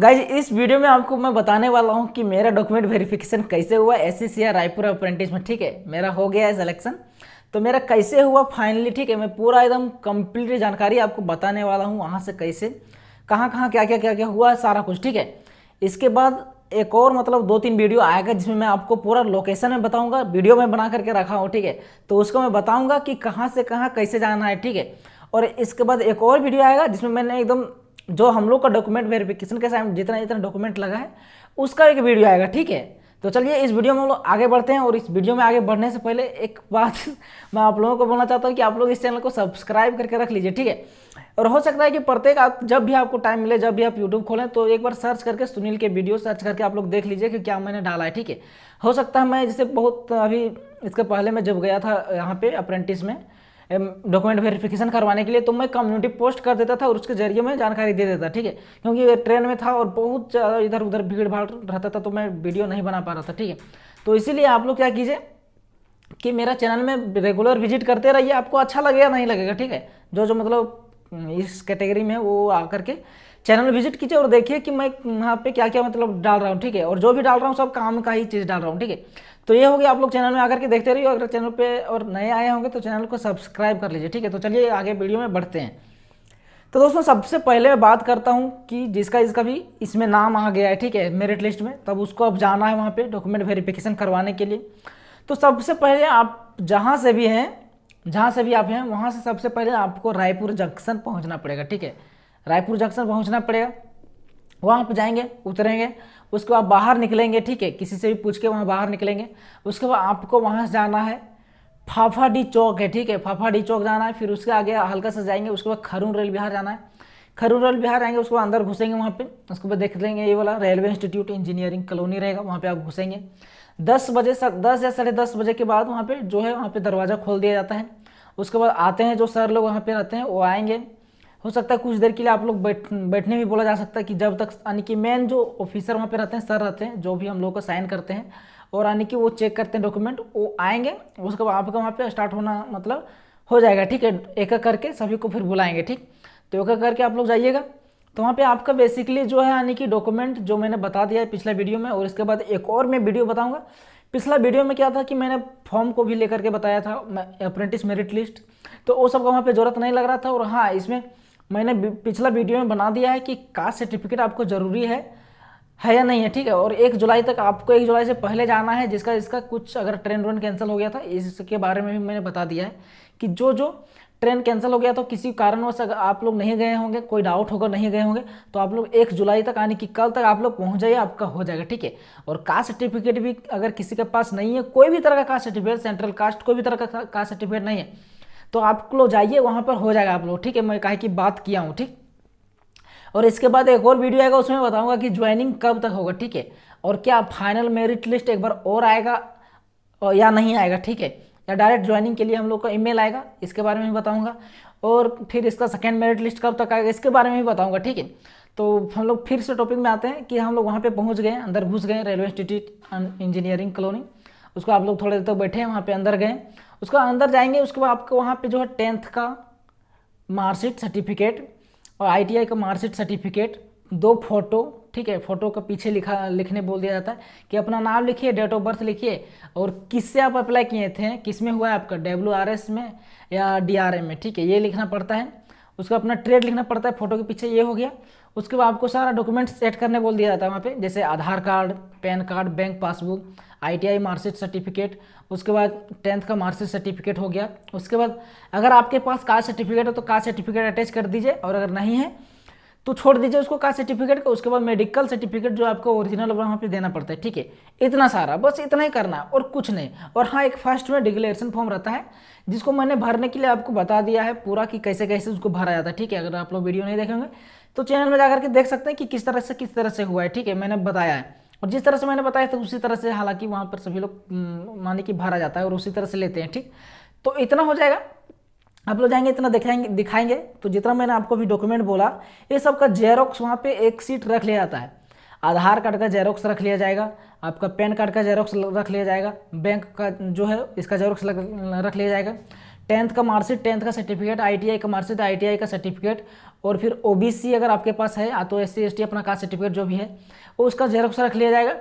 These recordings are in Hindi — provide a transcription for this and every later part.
गाइज इस वीडियो में आपको मैं बताने वाला हूँ कि मेरा डॉक्यूमेंट वेरिफिकेशन कैसे हुआ एस सी रायपुर अप्रेंटिस में ठीक है मेरा हो गया है सिलेक्शन तो मेरा कैसे हुआ फाइनली ठीक है मैं पूरा एकदम कम्प्लीट जानकारी आपको बताने वाला हूँ वहाँ से कैसे कहाँ कहाँ क्या क्या क्या क्या हुआ सारा कुछ ठीक है इसके बाद एक और मतलब दो तीन वीडियो आएगा जिसमें मैं आपको पूरा लोकेशन में बताऊँगा वीडियो में बना करके रखा हूँ ठीक है तो उसको मैं बताऊँगा कि कहाँ से कहाँ कैसे जाना है ठीक है और इसके बाद एक और वीडियो आएगा जिसमें मैंने एकदम जो हम लोग का डॉक्यूमेंट वेरिफिकेशन के साथ जितना जितना डॉक्यूमेंट लगा है उसका एक वीडियो आएगा ठीक है तो चलिए इस वीडियो में हम लोग आगे बढ़ते हैं और इस वीडियो में आगे बढ़ने से पहले एक बात मैं आप लोगों को बोलना चाहता हूँ कि आप लोग इस चैनल को सब्सक्राइब करके रख लीजिए ठीक है और हो सकता है कि प्रत्येक आप जब भी आपको टाइम मिले जब भी आप यूट्यूब खोलें तो एक बार सर्च करके सुनील के वीडियो सर्च करके आप लोग देख लीजिए कि क्या मैंने डाला है ठीक है हो सकता है मैं जैसे बहुत अभी इसके पहले मैं जब गया था यहाँ पर अप्रेंटिस में डॉक्यूमेंट वेरिफिकेशन करवाने के लिए तो मैं कम्युनिटी पोस्ट कर देता था और उसके जरिए मैं जानकारी दे देता ठीक है क्योंकि ट्रेन में था और बहुत ज़्यादा इधर उधर भीड़ भाड़ रहता था तो मैं वीडियो नहीं बना पा रहा था ठीक है तो इसीलिए आप लोग क्या कीजिए कि मेरा चैनल में रेगुलर विजिट करते रहिए आपको अच्छा लगेगा नहीं लगेगा ठीक है जो जो मतलब इस कैटेगरी में वो आकर के चैनल विजिट कीजिए और देखिए कि मैं यहाँ पे क्या क्या मतलब डाल रहा हूँ ठीक है और जो भी डाल रहा हूँ सब काम का ही चीज़ डाल रहा हूँ ठीक है तो ये हो गया आप लोग चैनल में आकर के देखते रहिए अगर चैनल पे और नए आए होंगे तो चैनल को सब्सक्राइब कर लीजिए ठीक है तो चलिए आगे वीडियो में बढ़ते हैं तो दोस्तों सबसे पहले मैं बात करता हूँ कि जिसका इसका भी इसमें नाम आ गया है ठीक है मेरिट लिस्ट में तब उसको अब जाना है वहाँ पर डॉक्यूमेंट वेरीफिकेशन करवाने के लिए तो सबसे पहले आप जहाँ से भी हैं जहाँ से भी आप हैं वहाँ से सबसे पहले आपको रायपुर जंक्शन पहुँचना पड़ेगा ठीक है रायपुर जंक्शन पहुंचना पड़ेगा वहाँ पर जाएंगे उतरेंगे उसके बाद बाहर निकलेंगे ठीक है किसी से भी पूछ के वहाँ बाहर निकलेंगे उसके बाद आपको वहाँ से जाना है फाफाडी चौक है ठीक है फाफाडी चौक जाना है फिर उसके आगे हल्का सा जाएंगे उसके बाद खरून रेल बिहार जाना है खरून रेल बिहार आएंगे उसको अंदर घुसेंगे वहाँ पे उसके बाद देख लेंगे ये वाला रेलवे इंस्टीट्यूट इंजीनियरिंग कॉलोनी रहेगा वहाँ पे आप घुसेंगे दस बजे से दस या साढ़े दस बजे के बाद वहाँ पे जो है वहाँ पे दरवाज़ा खोल दिया जाता है उसके बाद आते हैं जो सर लोग वहाँ पे रहते हैं वो आएंगे हो सकता है कुछ देर के लिए आप लोग बैठ बैठने भी बोला जा सकता है कि जब तक यानी कि मेन जो ऑफिसर वहाँ पे रहते हैं सर रहते हैं जो भी हम लोग को साइन करते हैं और यानी कि वो चेक करते हैं डॉक्यूमेंट वो आएंगे उसके बाद आपका वहाँ पे स्टार्ट होना मतलब हो जाएगा ठीक है एक एक करके सभी को फिर बुलाएंगे ठीक तो एक एक करके आप लोग जाइएगा तो वहाँ पर आपका बेसिकली जो है यानी कि डॉक्यूमेंट जो मैंने बता दिया है पिछले वीडियो में और इसके बाद एक और मैं वीडियो बताऊँगा पिछला वीडियो में क्या था कि मैंने फॉर्म को भी लेकर के बताया था अप्रेंटिस मेरिट लिस्ट तो वो सब का वहाँ पर ज़रूरत नहीं लग रहा था और हाँ इसमें मैंने पिछला वीडियो में बना दिया है कि कास्ट सर्टिफिकेट आपको ज़रूरी है है या नहीं है ठीक है और एक जुलाई तक आपको एक जुलाई से पहले जाना है जिसका इसका कुछ अगर ट्रेन वन कैंसिल हो गया था इसके बारे में भी मैंने बता दिया है कि जो जो ट्रेन कैंसिल हो गया तो किसी कारणवश अगर आप लोग नहीं गए होंगे कोई डाउट होगा नहीं गए होंगे तो आप लोग एक जुलाई तक यानी कि कल तक आप लोग पहुंच जाइए आपका हो जाएगा ठीक है और कास्ट सर्टिफिकेट भी अगर किसी के पास नहीं है कोई भी तरह का कास्ट सर्टिफिकेट सेंट्रल कास्ट कोई भी तरह का कास्ट सर्टिफिकेट नहीं है तो आप लोग जाइए वहाँ पर हो जाएगा आप लोग ठीक है मैं कहा कि बात किया हूँ ठीक और इसके बाद एक और वीडियो आएगा उसमें बताऊँगा कि ज्वाइनिंग कब तक होगा ठीक है और क्या फाइनल मेरिट लिस्ट एक बार और आएगा और या नहीं आएगा ठीक है या डायरेक्ट ज्वाइनिंग के लिए हम लोग का ईमेल आएगा इसके बारे में भी बताऊंगा और फिर इसका सेकेंड मेरिट लिस्ट कब तक आएगा इसके बारे में भी बताऊंगा ठीक है तो हम लोग फिर से टॉपिक में आते हैं कि हम लोग वहाँ पे पहुँच गए अंदर घुस गए रेलवे इंस्टीट्यूट इंजीनियरिंग कॉलोनी उसको आप लोग थोड़ी देर तक बैठे वहाँ पर अंदर गए उसका अंदर जाएंगे उसके बाद आपको वहाँ पे जो है टेंथ का मार्कशीट सर्टिफिकेट और आईटीआई का मार्कशीट सर्टिफिकेट दो फोटो ठीक है फोटो का पीछे लिखा लिखने बोल दिया जाता है कि अपना नाम लिखिए डेट ऑफ बर्थ लिखिए और किससे आप अप्लाई किए थे किस में हुआ है आपका डब्ल्यू में या डी में ठीक है ये लिखना पड़ता है उसका अपना ट्रेड लिखना पड़ता है फोटो के पीछे ये हो गया उसके बाद आपको सारा डॉक्यूमेंट्स सेट करने बोल दिया जाता है वहाँ पे जैसे Aadhaar card PAN card bank passbook ITI marksheet certificate उसके बाद टेंथ का मार्कशीट सर्टिफिकेट हो गया उसके बाद अगर आपके पास कास्ट सर्टिफिकेट हो तो कास्ट सर्टिफिकेट अटैच कर दीजिए और अगर नहीं है तो छोड़ दीजिए उसको कास्ट सर्टिफिकेट का उसके बाद मेडिकल सर्टिफिकेट जो आपको ओरिजिनल वहाँ पे देना पड़ता है ठीक है इतना सारा बस इतना ही करना है और कुछ नहीं और हाँ एक फर्स्ट में डिक्लेरेशन फॉर्म रहता है जिसको मैंने भरने के लिए आपको बता दिया है पूरा कि कैसे कैसे उसको भरा जाता है ठीक है अगर आप लोग वीडियो नहीं देखेंगे तो चैनल में जाकर के देख सकते हैं कि किस तरह से किस तरह से हुआ है ठीक है मैंने बताया है और जिस तरह से मैंने बताया था उसी तरह से हालांकि वहाँ पर सभी लोग माने कि भरा जाता है और उसी तरह से लेते हैं ठीक तो इतना हो जाएगा आप लोग जाएंगे इतना दिखाएंगे दिखाएंगे तो जितना मैंने आपको भी डॉक्यूमेंट बोला ये सब का जेरोक्स वहाँ पे एक सीट रख लिया जाता है आधार कार्ड का जेरोक्स रख लिया जाएगा आपका पैन कार्ड का जेरोक्स रख लिया जाएगा बैंक का जो है इसका जेरोक्स रख लिया जाएगा टेंथ का मार्कशीट टेंथ का सर्टिफिकेट आईटीआई का मार्कशीट आईटीआई का सर्टिफिकेट और फिर ओबीसी अगर आपके पास है तो एस सी अपना कास्ट सर्टिफिकेट जो भी है उसका जेरोक्स रख लिया जाएगा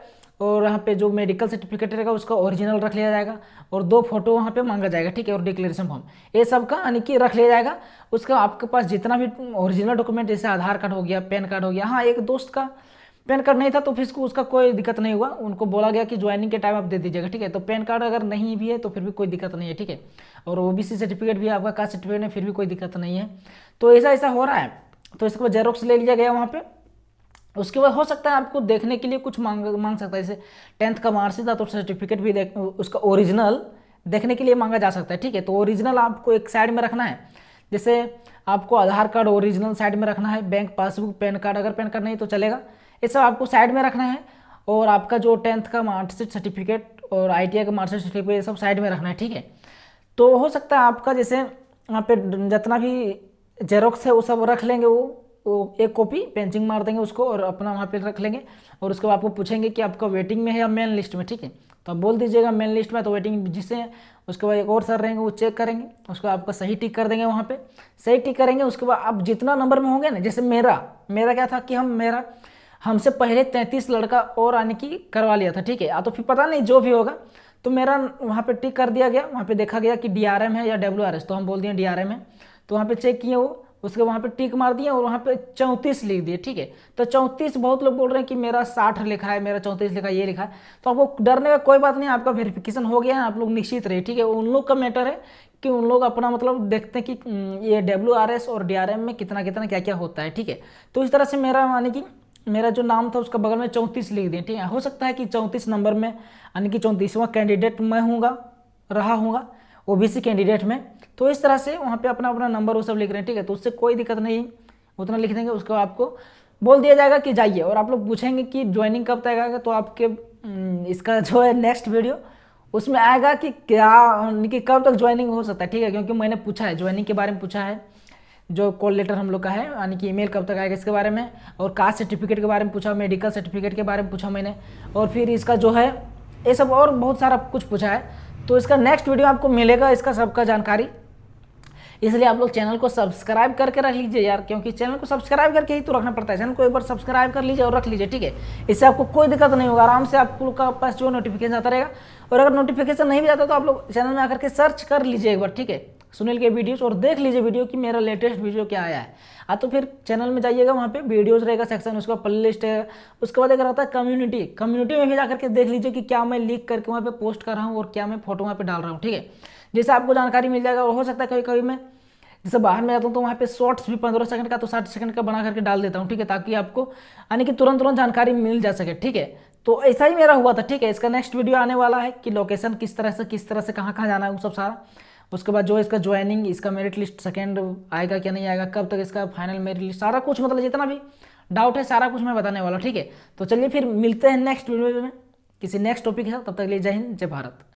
और यहाँ पे जो मेडिकल सर्टिफिकेट रहेगा उसका ओरिजिनल रख लिया जाएगा और दो फोटो वहाँ पे मांगा जाएगा ठीक है और डिक्लेरेशन फॉर्म ये सब का यानी कि रख लिया जाएगा उसका आपके पास जितना भी ओरिजिनल डॉक्यूमेंट जैसे आधार कार्ड हो गया पैन कार्ड हो गया हाँ एक दोस्त का पैन कार्ड नहीं था तो फिर उसका कोई दिक्कत नहीं हुआ उनको बोला गया कि ज्वाइनिंग के टाइम आप दे दीजिएगा ठीक है तो पैन कार्ड अगर नहीं भी है तो फिर भी कोई दिक्कत नहीं है ठीक है और ओ सर्टिफिकेट भी आपका कास्ट सर्टिफिकेट है फिर भी कोई दिक्कत नहीं है तो ऐसा ऐसा हो रहा है तो इसके बाद जेरोक्स ले लिया गया वहाँ पर उसके बाद हो सकता है आपको देखने के लिए कुछ मांग मांग सकता है जैसे टेंथ का मार्कशीट था तो सर्टिफिकेट भी देख उसका ओरिजिनल देखने के लिए मांगा जा सकता है ठीक है तो ओरिजिनल आपको एक साइड में रखना है जैसे आपको आधार कार्ड ओरिजिनल साइड में रखना है बैंक पासबुक पैन कार्ड अगर पैन कार्ड नहीं तो चलेगा ये सब आपको साइड में रखना है और आपका जो टेंथ का मार्कशीट सर्टिफिकेट और आई का मार्कशीट सर्टिफिकेट ये सब साइड में रखना है ठीक है तो हो सकता है आपका जैसे वहाँ पे जितना भी जेरोक्स है वो सब रख लेंगे वो वो तो एक कॉपी पेंचिंग मार देंगे उसको और अपना वहाँ पे रख लेंगे और उसके बाद आपको पूछेंगे कि आपका वेटिंग में है या मेन लिस्ट में ठीक है तो आप बोल दीजिएगा मेन लिस्ट में तो वेटिंग जिसे हैं उसके बाद एक और सर रहेंगे वो चेक करेंगे उसके बाद आपका सही टिक कर देंगे वहाँ पे सही टिक करेंगे उसके बाद आप जितना नंबर में होंगे ना जैसे मेरा मेरा क्या था कि हम मेरा हमसे पहले तैंतीस लड़का और आने की करवा लिया था ठीक है या तो फिर पता नहीं जो भी होगा तो मेरा वहाँ पे टिक कर दिया गया वहाँ पे देखा गया कि डी है या डब्ल्यू तो हम बोल दिए डी है तो वहाँ पे चेक किए वो उसके वहाँ पे टिक मार दिए और वहाँ पे चौंतीस लिख दिए ठीक है तो चौंतीस बहुत लोग बोल रहे हैं कि मेरा साठ लिखा है मेरा चौंतीस लिखा है ये लिखा है तो आपको डरने का कोई बात नहीं आपका वेरिफिकेशन हो गया है आप लोग निश्चित रहे ठीक है उन लोग का मैटर है कि उन लोग अपना मतलब देखते हैं कि हम्म, ये डब्ल्यू और डी में कितना कितना क्या क्या होता है ठीक है तो इस तरह से मेरा यानी कि मेरा जो नाम था उसका बगल में चौंतीस लिख दिए ठीक है हो सकता है कि चौंतीस नंबर में यानी कि चौंतीसवां कैंडिडेट मैं हूँगा रहा हूँगा ओ कैंडिडेट में तो इस तरह से वहाँ पे अपना अपना नंबर वो सब लिख रहे हैं ठीक है तो उससे कोई दिक्कत नहीं उतना लिख देंगे उसको आपको बोल दिया जाएगा कि जाइए और आप लोग पूछेंगे कि ज्वाइनिंग कब तय आएगा तो आपके हम्म, इसका जो है नेक्स्ट वीडियो उसमें आएगा कि क्या कि कब तक ज्वाइनिंग हो सकता है ठीक है क्योंकि मैंने पूछा है ज्वाइनिंग के बारे में पूछा है जो कॉल लेटर हम लोग का है यानी कि ईमेल कब तक आएगा इसके बारे में और कास्ट सर्टिफिकेट के बारे में पूछा मेडिकल सर्टिफिकेट के बारे में पूछा मैंने और फिर इसका जो है ये सब और बहुत सारा कुछ पूछा है तो इसका नेक्स्ट वीडियो आपको मिलेगा इसका सबका जानकारी इसलिए आप लोग चैनल को सब्सक्राइब करके रख लीजिए यार क्योंकि चैनल को सब्सक्राइब करके ही तो रखना पड़ता है चैनल को एक बार सब्सक्राइब कर लीजिए और रख लीजिए ठीक है इससे आपको कोई दिक्कत नहीं होगा आराम से आप लोग का पास जो नोटिफिकेशन आता रहेगा और अगर नोटिफिकेशन नहीं भी आता तो आप लोग चैनल में आकर के सर्च कर लीजिए एक बार ठीक है सुनील के वीडियोस और देख लीजिए वीडियो कि मेरा लेटेस्ट वीडियो क्या आया है आ हाँ, तो फिर चैनल में जाइएगा वहाँ पे वीडियोस रहेगा सेक्शन उसका प्ले लिस्ट है उसके बाद एक रहता है कम्युनिटी कम्युनिटी में भी जाकर के देख लीजिए कि क्या मैं लिख करके वहाँ पे पोस्ट कर रहा हूँ और क्या मैं फोटो वहाँ पे डाल रहा हूँ ठीक है जैसे आपको जानकारी मिल जाएगा और हो सकता है कभी कभी मैं जैसे बाहर में जाता हूँ तो वहाँ पे शॉर्ट्स भी पंद्रह सेकंड का तो साठ सेकंड का बना करके डाल देता हूँ ठीक है ताकि आपको यानी कि तुरंत तुरंत जानकारी मिल जा सके ठीक है तो ऐसा ही मेरा हुआ था ठीक है इसका नेक्स्ट वीडियो आने वाला है कि लोकेशन किस तरह से किस तरह से कहाँ कहाँ जाना है वो सब सारा उसके बाद जो इसका ज्वाइनिंग इसका मेरिट लिस्ट सेकेंड आएगा क्या नहीं आएगा कब तक इसका फाइनल मेरिट लिस्ट सारा कुछ मतलब जितना भी डाउट है सारा कुछ मैं बताने वाला ठीक है तो चलिए फिर मिलते हैं नेक्स्ट वीडियो में किसी नेक्स्ट टॉपिक है तब तक लिए जय हिंद जय भारत